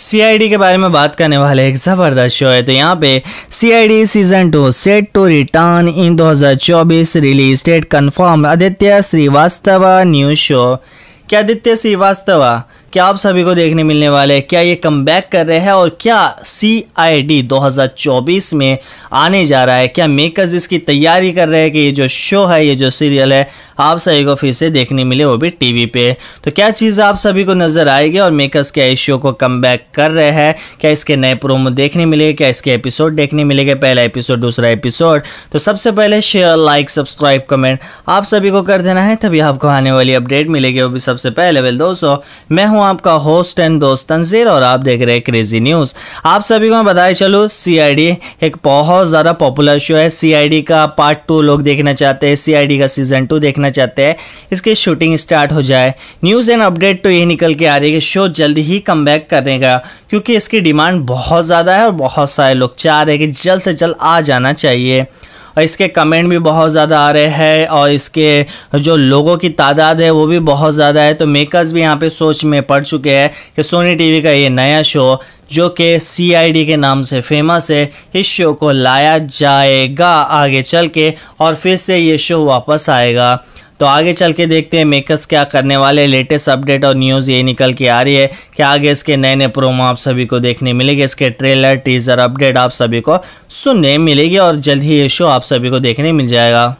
CID के बारे में बात करने वाले एक ज़बरदस्त शो है तो यहाँ पे CID season two set to return in 2024 release date confirm Aditya Shrivastava news show क्या आदित्य श्रीवास्तव क्या आप सभी को देखने मिलने वाले हैं क्या ये कम बैक कर रहे हैं और क्या सी आई डी दो हज़ार चौबीस में आने जा रहा है क्या मेकर्स इसकी तैयारी कर रहे हैं कि ये जो शो है ये जो सीरियल है आप सभी को फिर से देखने मिले वो भी टी वी तो क्या चीज़ आप सभी को नज़र आएगी और मेकर्स क्या इस शो को कम बैक कर रहे हैं क्या इसके नए प्रोमो देखने मिलेंगे क्या इसके एपिसोड देखने मिलेंगे पहला एपिसोड दूसरा एपिसोड तो सबसे पहले शेयर लाइक सब्सक्राइब कमेंट आप सभी को कर देना है तभी आपको आने वाली अपडेट मिलेगी वो भी सब सबसे पहले वेल दोस्तों मैं हूं आपका होस्ट एंड दोस्त तंजीर और आप देख रहे हैं क्रेजी न्यूज़ आप सभी को मैं बताए चलूँ सी एक बहुत ज़्यादा पॉपुलर शो है सी का पार्ट टू लोग देखना चाहते हैं सी का सीज़न टू देखना चाहते हैं इसकी शूटिंग स्टार्ट हो जाए न्यूज़ एंड अपडेट तो यही निकल के आ रही है कि शो जल्द ही कम बैक करेगा क्योंकि इसकी डिमांड बहुत ज़्यादा है और बहुत सारे लोग चाह रहे हैं कि जल्द से जल्द आ जाना चाहिए इसके कमेंट भी बहुत ज़्यादा आ रहे हैं और इसके जो लोगों की तादाद है वो भी बहुत ज़्यादा है तो मेकर्स भी यहाँ पे सोच में पड़ चुके हैं कि सोनी टीवी का ये नया शो जो कि सीआईडी के नाम से फेमस है इस शो को लाया जाएगा आगे चल के और फिर से ये शो वापस आएगा तो आगे चल के देखते हैं मेकर्स क्या करने वाले लेटेस्ट अपडेट और न्यूज़ ये निकल के आ रही है कि आगे इसके नए नए प्रोमो आप सभी को देखने मिलेंगे इसके ट्रेलर टीज़र अपडेट आप सभी को सुनने मिलेगी और जल्द ही ये शो आप सभी को देखने मिल जाएगा